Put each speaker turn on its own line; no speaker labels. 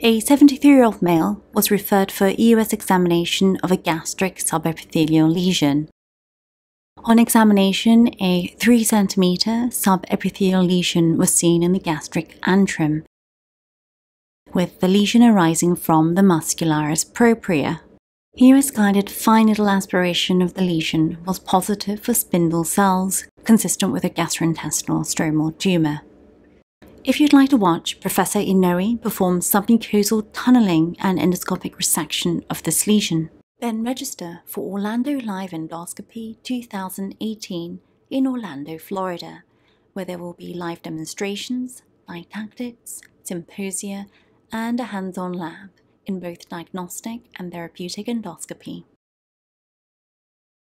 A 73 year
old male was referred for EUS examination of a gastric subepithelial lesion. On examination, a 3 cm subepithelial lesion was seen in the gastric antrum, with the lesion arising from the muscularis propria. EUS guided fine needle aspiration of the lesion was positive for spindle cells, consistent with a gastrointestinal stromal tumour. If you'd like to watch Professor Inori perform submucosal tunneling and endoscopic resection of this lesion, then register for Orlando Live Endoscopy 2018 in Orlando, Florida, where there will be live demonstrations, didactics, symposia, and a hands-on lab in both diagnostic and therapeutic endoscopy.